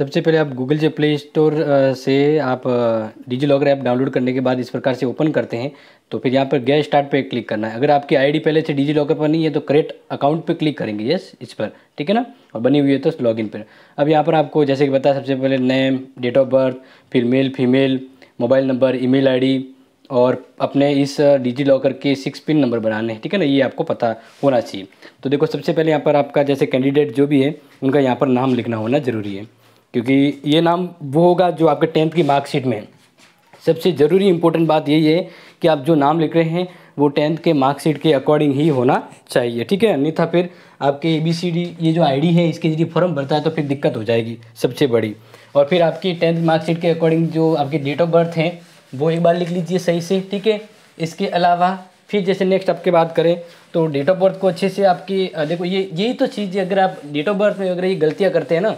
सबसे पहले आप गूगल जो प्ले स्टोर से आप डिजी लॉकर ऐप डाउनलोड करने के बाद इस प्रकार से ओपन करते हैं तो फिर यहाँ पर गैस स्टार्ट पे क्लिक करना है अगर आपकी आईडी पहले से डिजी लॉकर पर नहीं है तो करेक्ट अकाउंट पे क्लिक करेंगे यस इस पर ठीक है ना और बनी हुई है तो लॉगिन पर अब यहाँ पर आपको जैसे कि बताया सबसे पहले नेम डेट ऑफ बर्थ फिर male female mobile number email और अपने इस डिजी लॉकर के सिक्स पिन नंबर बनाने हैं ठीक है ना ये आपको पता होना चाहिए तो देखो सबसे पहले यहाँ पर आपका जैसे कैंडिडेट जो भी है उनका यहाँ पर नाम लिखना होना ज़रूरी है क्योंकि ये नाम वो होगा जो आपके टेंथ की मार्कशीट में सबसे ज़रूरी इंपॉर्टेंट बात यही है कि आप जो नाम लिख रहे हैं वो टेंथ के मार्कशीट के अकॉर्डिंग ही होना चाहिए ठीक है अन्यथा फिर आपके ए बी सी डी ये जो आईडी है इसके जरिए फॉर्म भरता है तो फिर दिक्कत हो जाएगी सबसे बड़ी और फिर आपकी टेंथ मार्कशीट के अकॉर्डिंग जो आपके डेट ऑफ बर्थ हैं वो एक बार लिख लीजिए सही से ठीक है इसके अलावा फिर जैसे नेक्स्ट आपके बात करें तो डेट ऑफ बर्थ को अच्छे से आपकी देखो ये यही तो चीज़ अगर आप डेट ऑफ बर्थ में अगर ये गलतियाँ करते हैं ना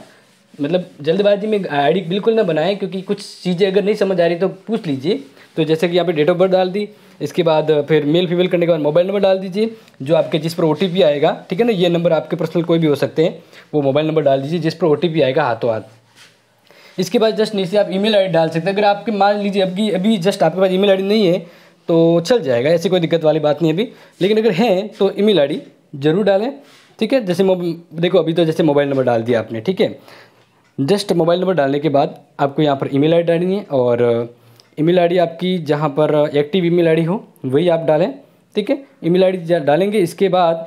मतलब जल्दबाजी में आईडी बिल्कुल ना बनाएं क्योंकि कुछ चीज़ें अगर नहीं समझ आ रही तो पूछ लीजिए तो जैसे कि यहाँ पे डेट ऑफ बर्थ डाल दी इसके बाद फिर मेल फीमेल करने के बाद मोबाइल नंबर डाल दीजिए जो आपके जिस पर ओ आएगा ठीक है ना ये नंबर आपके पर्सनल कोई भी हो सकते हैं वो मोबाइल नंबर डाल दीजिए जिस पर ओ आएगा हाथों हाथ इसके बाद जस्ट नीचे आप ईमेल आईडी डाल सकते हैं अगर आपके मान लीजिए अभी अभी जस्ट आपके पास ईमेल आईडी नहीं है तो चल जाएगा ऐसी कोई दिक्कत वाली बात नहीं अभी लेकिन अगर हैं तो ईमेल आईडी ज़रूर डालें ठीक है जैसे देखो अभी तो जैसे मोबाइल नंबर डाल दिया आपने ठीक है जस्ट मोबाइल नंबर डालने के बाद आपको यहाँ पर ईमेल आईडी डालनी है और ईमेल आईडी आपकी जहाँ पर एक्टिव ईमेल आईडी हो वही आप डालें ठीक है ईमेल आईडी डालेंगे इसके बाद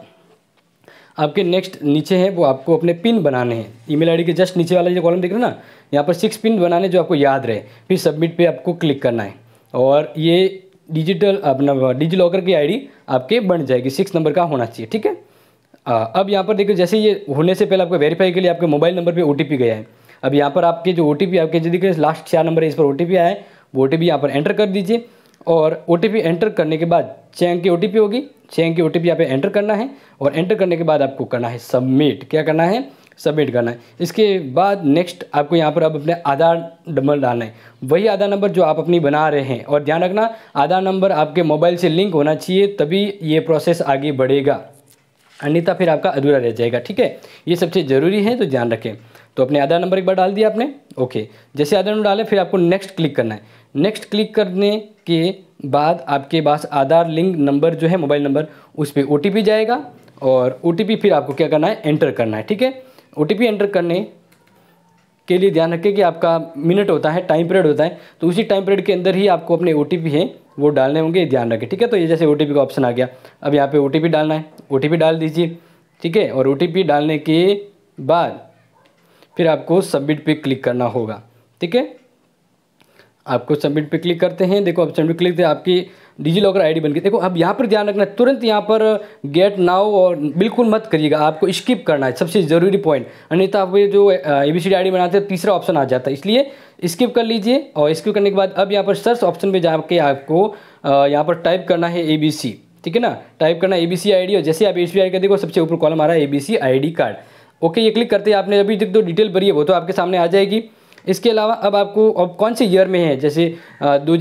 आपके नेक्स्ट नीचे हैं वो आपको अपने पिन बनाने हैं ईमेल आईडी के जस्ट नीचे वाला जो कॉलम देख रहे हैं ना यहाँ पर सिक्स पिन बनाने जो आपको याद रहे फिर सबमिट पर आपको क्लिक करना है और ये डिजिटल अपना डिजी लॉकर की आईडी आपके बन जाएगी सिक्स नंबर का होना चाहिए ठीक है अब यहाँ पर देखिए जैसे ये होने से पहले आपको वेरीफाई के लिए आपके मोबाइल नंबर पे ओ गया है अब यहाँ पर आपके जो ओ आपके जो देखिए लास्ट चार नंबर है इस पर ओ आया है वो ओ टी यहाँ पर एंटर कर दीजिए और ओ एंटर करने के बाद अंक की ओ होगी चैंग की ओ टी यहाँ पर एंटर करना है और एंटर करने के बाद आपको करना है सबमिट क्या करना है सबमिट करना है इसके बाद नेक्स्ट आपको यहाँ पर अब अपने आधार नंबर डालना है वही आधार नंबर जो आप अपनी बना रहे हैं और ध्यान रखना आधार नंबर आपके मोबाइल से लिंक होना चाहिए तभी ये प्रोसेस आगे बढ़ेगा अन्यथा फिर आपका अधूरा रह जाएगा ठीक है ये सब चीज़ ज़रूरी है तो ध्यान रखें तो अपने आधार नंबर एक बार डाल दिया आपने ओके जैसे आधार नंबर डाले फिर आपको नेक्स्ट क्लिक करना है नेक्स्ट क्लिक करने के बाद आपके पास आधार लिंक नंबर जो है मोबाइल नंबर उस पर ओ जाएगा और ओ फिर आपको क्या करना है एंटर करना है ठीक है ओ एंटर करने के लिए ध्यान रखें कि आपका मिनट होता है टाइम पीरियड होता है तो उसी टाइम पीरियड के अंदर ही आपको अपने ओ है वो डालने होंगे ध्यान रखें ठीक है तो ये जैसे ओ का ऑप्शन आ गया अब यहाँ पे ओ डालना है ओ डाल दीजिए ठीक है और ओ डालने के बाद फिर आपको सबमिट पे क्लिक करना होगा ठीक है आपको सबमिट पे क्लिक करते हैं देखो ऑप्शन पे क्लिक आपकी डिजी लॉकर आई बन गई देखो अब यहाँ पर ध्यान रखना तुरंत यहाँ पर गेट नाव और बिल्कुल मत करिएगा आपको स्किप करना है सबसे ज़रूरी पॉइंट अन्यथा आप जो ए बी सी डी आई बनाते हैं तीसरा ऑप्शन आ जाता है इसलिए स्किप कर लीजिए और स्किप करने के बाद अब यहाँ पर सर्च ऑप्शन पर जाके आपको यहाँ पर टाइप करना है ए बी सी ठीक है ना टाइप करना ए बी सी आई डी और जैसे आप ए बी सी आई का देखो सबसे ऊपर कॉलम आ रहा है A B C I D card okay ये क्लिक करते हैं आपने अभी जब जो डिटेल भरी है वो तो आपके सामने आ जाएगी इसके अलावा अब आपको अब कौन से ईयर में है जैसे दो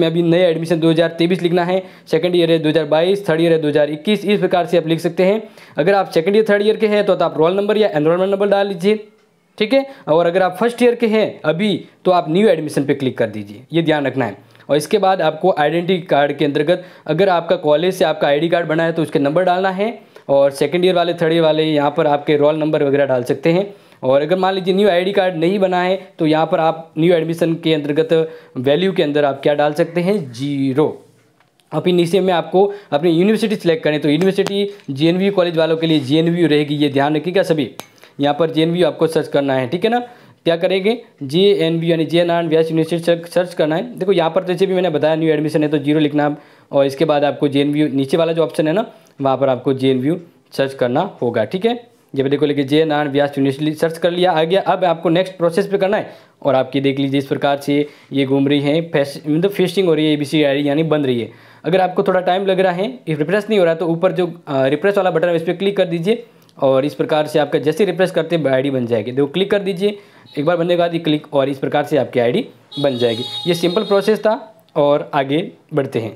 में अभी नए एडमिशन दो लिखना है सेकेंड ईयर है दो थर्ड ईयर है दो इस प्रकार से आप लिख सकते हैं अगर आप सेकेंड ईयर थर्ड ईयर के हैं तो आप रोल नंबर या एनरोलमेंट नंबर डाल लीजिए ठीक है और अगर आप फर्स्ट ईयर के हैं अभी तो आप न्यू एडमिशन पे क्लिक कर दीजिए ये ध्यान रखना है और इसके बाद आपको आइडेंटिटी कार्ड के अंतर्गत अगर आपका कॉलेज से आपका आईडी कार्ड बना है तो उसके नंबर डालना है और सेकेंड ईयर वाले थर्ड ईयर वाले यहाँ पर आपके रोल नंबर वगैरह डाल सकते हैं और अगर मान लीजिए न्यू आईडी कार्ड नहीं बना है तो यहाँ पर आप न्यू एडमिशन के अंतर्गत वैल्यू के अंदर आप क्या डाल सकते हैं जीरो अभी नीचे में आपको अपनी यूनिवर्सिटी सेलेक्ट करें तो यूनिवर्सिटी जे कॉलेज वालों के लिए जे रहेगी ये ध्यान रखिएगा सभी यहाँ पर जे आपको सर्च करना है ठीक है ना क्या करेंगे जे एन बी यानी J N R Vyas university search करना है देखो यहाँ पर जैसे भी मैंने बताया न्यू एडमिशन है तो जीरो लिखना और इसके बाद आपको जे नीचे वाला जो ऑप्शन है ना वहाँ पर आपको जे सर्च करना होगा ठीक है जब देखो लेकिन J Narayan Vyas university search कर लिया आ गया अब आपको नेक्स्ट प्रोसेस पे करना है और आपकी देख लीजिए इस प्रकार से ये घूम रही है फैस मतलब फेस्टिंग हो रही है ए बी सी आई यानी बन रही है अगर आपको थोड़ा टाइम लग रहा है रिफ्रेश नहीं हो रहा तो ऊपर जो रिफ्रेश वाला बटन है इस पर क्लिक कर दीजिए और इस प्रकार से आपका जैसे रिफ्रेश करते हैं आई बन जाएगी देखो क्लिक कर दीजिए एक बार बनने के बाद ये क्लिक और इस प्रकार से आपकी आईडी बन जाएगी ये सिंपल प्रोसेस था और आगे बढ़ते हैं